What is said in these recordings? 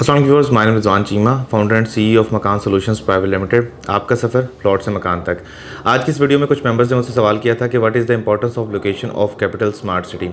असल व्यवर्स माइन Rizwan Cheema founder and CEO of Makaan solutions private limited आपका सफ़र प्लॉट से मकान तक आज की इस वीडियो में कुछ मेंबर्स ने मुझसे सवाल किया था कि what is the importance of location of capital smart city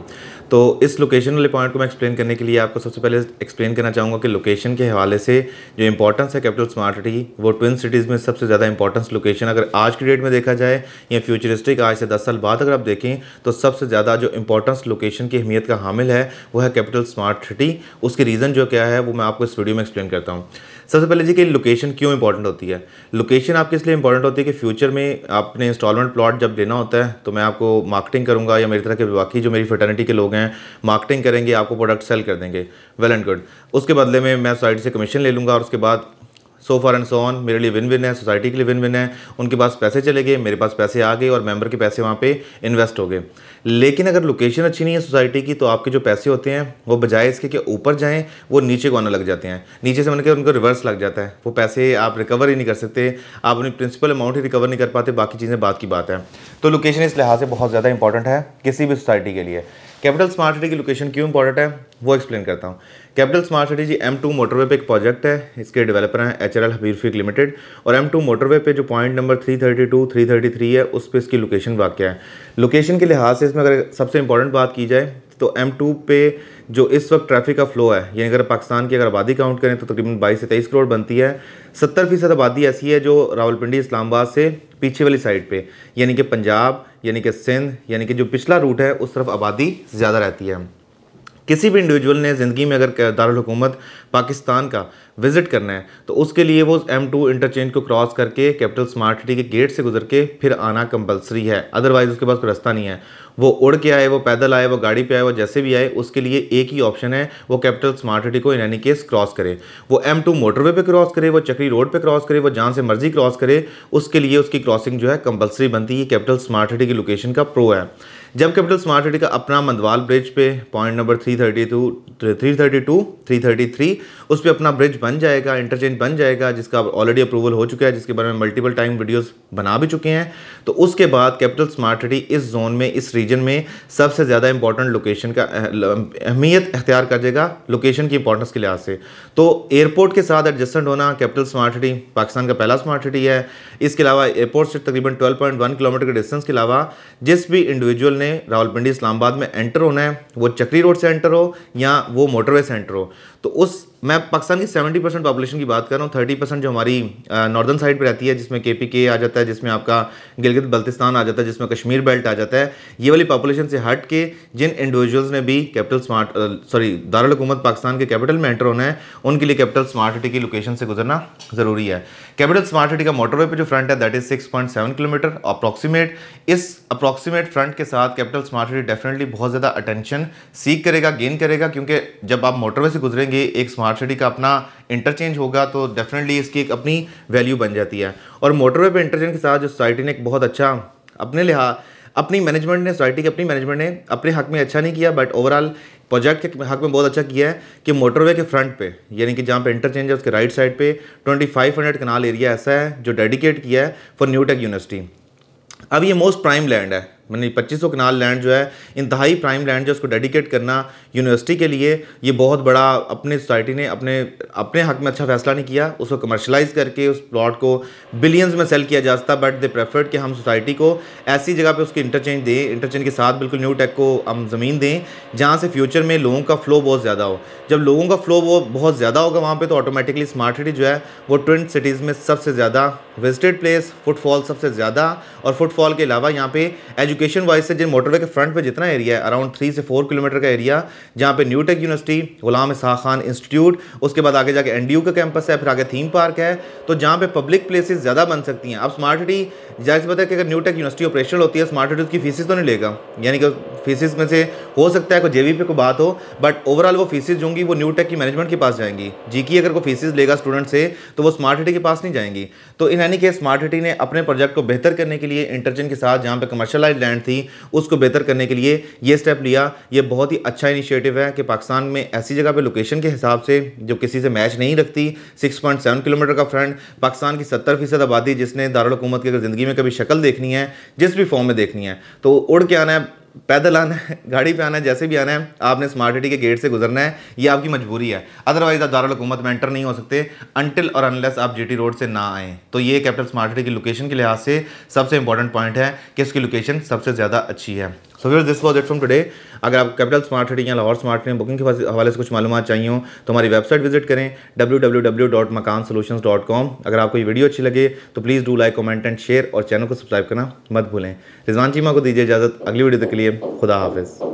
तो इस लोकेशन वाले पॉइंट को मैं एक्सप्लेन करने के लिए आपको सबसे पहले एक्सप्लेन करना चाहूँगा कि लोकेशन के हवाले से जो इंपॉर्टेंस है कैपिटल स्मार्ट सिटी वो ट्विन सिटीज़ में सबसे ज़्यादा इंपॉर्टेंस लोकेशन अगर आज की डेट में देखा जाए या फ्यूचरिस्टिक आज से दस साल बाद अगर आप देखें तो सबसे ज़्यादा जो इंपॉर्टेंस लोकेशन की अहमियत का हामिल है वह है कैपिटल स्मार्ट सिटी उसके रीज़न जो क्या है वो मैं आपको इस वीडियो में एक्सप्लेन करता हूँ सबसे पहले जी कि लोकेशन क्यों इंपॉर्टेंट होती है लोकेशन आपके इसलिए इंपॉर्टेंट होती है कि फ्यूचर में आपने इंस्टॉलमेंट प्लॉट जब लेना होता है तो मैं आपको मार्केटिंग करूँगा या मेरी तरह के बाकी जो मेरी फर्टर्निटी के लोग हैं मार्केटिंग करेंगे आपको प्रोडक्ट सेल कर देंगे वेल एंड गुड उसके बदले में मैं साइड से कमीशन ले लूँगा और उसके बाद so forth and so on मेरे लिए विन विन है सोसाइटी के लिए विन विन है उनके पास पैसे चले गए मेरे पास पैसे आ गए और मेंबर के पैसे वहाँ पे इन्वेस्ट हो गए लेकिन अगर लोकेशन अच्छी नहीं है सोसाइटी की तो आपके जो पैसे होते हैं वो बजाय इसके कि ऊपर जाएँ वो नीचे को आना लग जाते हैं नीचे से मन के उनको रिवर्स लग जाता है वो पैसे आप रिकवर ही नहीं कर सकते आप अपनी प्रिंसिपल अमाउंट ही रिकवर नहीं कर पाते बाकी चीज़ें बात की बात है तो लोकेशन इस लिहाज से बहुत ज़्यादा इंपॉर्टेंट है किसी भी सोसाइटी के लिए कैपिटल स्मार्ट सिटी की लोकेशन क्यों इंपॉर्टेंट है वो एक्सप्लेन करता हूँ कैपिटल स्मार्ट सिटी जी एम टू मोटरवे पे एक प्रोजेक्ट है इसके डेवलपर हैं एच एल हबीरफिक लिमिटेड और एम टू मोटरवे पे जो point number three thirty two three thirty three है उस पर इसकी लोकेशन वाक्य है लोकेशन के लिहाज से इसमें अगर सबसे इंपॉर्टेंट बात की जाए तो एम टू पे जो इस वक्त ट्रैफिक का फ्लो है यानी अगर पाकिस्तान की अगर आबादी काउंट करें तो तकरीबन बाईस से तेईस करोड़ बनती है सत्तर फीसद आबादी ऐसी है जो रावलपिंडी इस्लामाबाद से पीछे वाली साइड पे यानी कि पंजाब यानी कि सिंध यानी कि जो पिछला रूट है उस तरफ आबादी ज़्यादा रहती है किसी भी इंडिविजुअल ने ज़िंदगी में अगर दारकूमत पाकिस्तान का विजिट करना है तो उसके लिए वो एम टू इंटरचेंज को क्रॉस करके कैपिटल स्मार्ट सिटी के गेट से गुजर के फिर आना कंपलसरी है अदरवाइज उसके पास कोई रास्ता नहीं है वो उड़ के आए वो पैदल आए वो गाड़ी पे आए वो जैसे भी आए उसके लिए एक ही ऑप्शन है वो कैपिटल स्मार्ट सिटी को इन एनी केस क्रॉस करे वो एम टू मोटरवे पे क्रॉस करे वो चक्री रोड पे क्रॉस करे वो जहाँ से मर्जी क्रॉस करे उसके लिए उसकी क्रॉसिंग जो है कंपलसरी बनती है कैपिटल स्मार्ट सिटी की लोकेशन का प्रो है जब कैपिटल स्मार्ट सिटी का अपना मंदवाल ब्रिज पे point number three thirty two three thirty two three thirty three उस पर अपना ब्रिज बन जाएगा इंटरचेंज बन जाएगा जिसका ऑलरेडी अप्रूवल हो चुका है जिसके बारे में मल्टीपल टाइम वीडियोस बना भी चुके हैं तो उसके बाद कैपिटल स्मार्ट सिटी इस जोन में इस रीजन में सबसे ज़्यादा इंपॉर्टेंट लोकेशन का अहमियत अख्तियार कर जाएगा लोकेशन की इंपॉर्टेंस के लिहाज से तो एयरपोर्ट के साथ एडजस्टेंट होना कैपिटल स्मार्ट सिटी पाकिस्तान का पहला स्मार्ट सिटी है इसके अलावा एयरपोर्ट से तकरीबन ट्वेल्व किलोमीटर के डिस्टेंस के अलावा जिस भी इंडिविजुअल ने रावलपिंडी इस्लामाबाद में एंटर होना है वो चक्री रोड से एंटर हो या वो मोटरवे से एंटर हो तो उस मैं पाकिस्तान की 70 परसेंट पॉपुलेशन की बात कर रहा हूँ 30 परसेंट जो हमारी नॉर्दर्न साइड पे रहती है जिसमें के पी के आ जाता है जिसमें आपका गिलगित बल्तिस्तान आ जाता है जिसमें कश्मीर बेल्ट आ जाता है ये वाली पॉपुलेशन से हट के जिन इंडिविजुअल्स ने भी कैपिटल स्मार्ट सॉरी दारकूमत पाकिस्तान के कैपिटल में एंटर होना है उनके लिए कैपिटल स्मार्ट सिटी की लोकेशन से गुजरना ज़रूरी है कैपिटल स्मार्ट सिटी का मोटरवे पर जो फ्रंट है that is six kilometer approximate इस अप्रॉक्सीमेट फ्रंट के साथ कैपिटल स्मार्ट सिटी डेफिनेटली बहुत ज़्यादा अटेंशन सीख करेगा गेन करेगा क्योंकि जब आप मोटरवे से गुजरेंगे जाएंगे एक स्मार्ट सिटी का अपना इंटरचेंज होगा तो डेफिनेटली इसकी एक अपनी वैल्यू बन जाती है और मोटरवे पे इंटरचेंज के साथ जो सोसाइटी ने एक बहुत अच्छा अपने लिहाज अपनी मैनेजमेंट ने सोसाइटी के अपनी मैनेजमेंट ने अपने हक में अच्छा नहीं किया बट ओवरऑल प्रोजेक्ट के हक में बहुत अच्छा किया है कि मोटरवे के फ्रंट पे यानी कि जहाँ पे इंटरचेंज है उसके राइट साइड पे 2500 कनाल एरिया ऐसा है जो डेडिकेट किया है फॉर न्यू टेक यूनिवर्सिटी अब ये मोस्ट प्राइम लैंड है मैंने मतलब पच्चीस सौ कनाल लैंड जो है इंतहाई प्राइम लैंड जो है उसको डेडिकेट करना यूनिवर्सिटी के लिए ये बहुत बड़ा अपने सोसाइटी ने अपने अपने हक में अच्छा फैसला नहीं किया उसको कमर्शलाइज करके उस प्लॉट को बिलियंस में सेल किया जा सकता बट दे प्रेफर्ड कि हम सोसाइटी को ऐसी जगह पर उसके इंटरचेंज दें इंटरचेंज के साथ बिल्कुल न्यू टेक को हम ज़मीन दें जहाँ से फ्यूचर में लोगों का फ्लो बहुत ज़्यादा हो जब लोगों का फ्लो वो बहुत ज़्यादा होगा वहाँ पर तो ऑटोमेटिकली स्मार्ट सिटी जो है वो ट्विन सिटीज़ में सबसे ज़्यादा विजिटेड प्लेस फुटफॉल सबसे ज़्यादा और फुटफॉल के अलावा यहाँ पे एजुकेशन वाइज से जिन मोटरवे के फ्रंट पे जितना एरिया है अराउंड थ्री से फोर किलोमीटर का एरिया जहाँ पे NUTECH university Ghulam Ishaq Khan institute उसके बाद आगे जाके एन का कैंपस है फिर आगे थीम पार्क है तो जहाँ पर पब्लिक प्लेसेज ज़्यादा बन सकती हैं अब स्मार्ट सिटी जैसे पता है कि अगर न्यूटेक यूनिवर्सिटी ऑपरेशनल होती है स्मार्ट सिटी उसकी फीसिस तो नहीं लेगा यानी कि फीसिस में से हो सकता है कोई जे वी पे कोई बात हो बट ओवरऑल वो फीसिस जो होंगी वो न्यूटेक की मैनेजमेंट के पास जाएंगी जी की अगर कोई फीसिस लेगा स्टूडेंट से तो वो स्मार्ट सिटी के पास नहीं जाएंगी तो इन यानी कि स्मार्ट सिटी ने अपने प्रोजेक्ट को बेहतर करने के लिए इंटरचेंज के साथ जहाँ पर कमर्शलाइज लैंड थी उसको बेहतर करने के लिए ये स्टेप लिया ये बहुत ही अच्छा इनिशिएटिव है कि पाकिस्तान में ऐसी जगह पर लोकेशन के हिसाब से जो किसी से मैच नहीं रखती 6.7 किलोमीटर का फ्रंट पाकिस्तान की 70 फीसद आबादी जिसने दारकूमत की अगर ज़िंदगी में कभी शक्ल देखनी है जिस भी फॉर्म में देखनी है तो उड़ के आना है पैदल आना है गाड़ी पे आना है जैसे भी आना है आपने स्मार्ट सिटी के गेट से गुजरना है ये आपकी मजबूरी है अदरवाइज आप दारकूमत में एंटर नहीं हो सकते अनटिल और अनलेस आप जीटी रोड से ना आएँ तो ये कैपिटल स्मार्ट सिटी की लोकेशन के लिहाज से सबसे इंपॉर्टेंट पॉइंट है कि इसकी लोकेशन सबसे ज़्यादा अच्छी है सो फिर this was it from today अगर आप कैपिटल स्मार्ट सिटी या लाहौर स्मार्ट ट्रेडिंग बुकिंग के हवाले से कुछ मालूम चाहिए हो तो हमारी वेबसाइट विजिट करें डब्ल्यू अगर आपको ये वीडियो अच्छी लगे तो please do like comment and share और चैनल को सब्सक्राइब करना मत भूलें रिजवान चीमा को दीजिए इजाज़त अगली वीडियो तक के लिए खुदा हाफिज़